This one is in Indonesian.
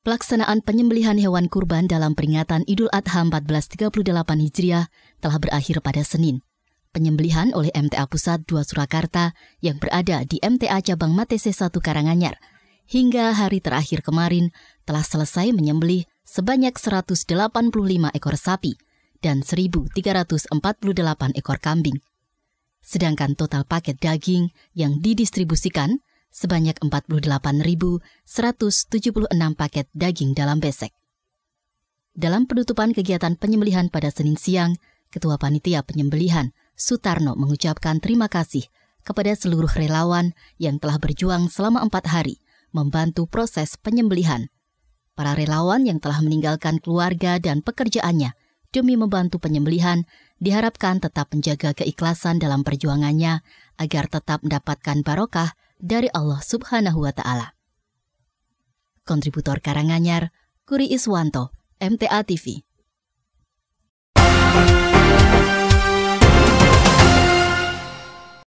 Pelaksanaan penyembelihan hewan kurban dalam peringatan Idul Adha 1438 Hijriah telah berakhir pada Senin. Penyembelihan oleh MTA Pusat 2 Surakarta yang berada di MTA Cabang Matese 1 Karanganyar hingga hari terakhir kemarin telah selesai menyembelih sebanyak 185 ekor sapi dan 1.348 ekor kambing. Sedangkan total paket daging yang didistribusikan sebanyak 48.176 paket daging dalam besek. Dalam penutupan kegiatan penyembelihan pada Senin siang, Ketua Panitia Penyembelihan, Sutarno mengucapkan terima kasih kepada seluruh relawan yang telah berjuang selama empat hari membantu proses penyembelihan. Para relawan yang telah meninggalkan keluarga dan pekerjaannya demi membantu penyembelihan diharapkan tetap menjaga keikhlasan dalam perjuangannya agar tetap mendapatkan barokah dari Allah Subhanahu wa taala. Kontributor Karanganyar, Kuri Iswanto, MTA TV.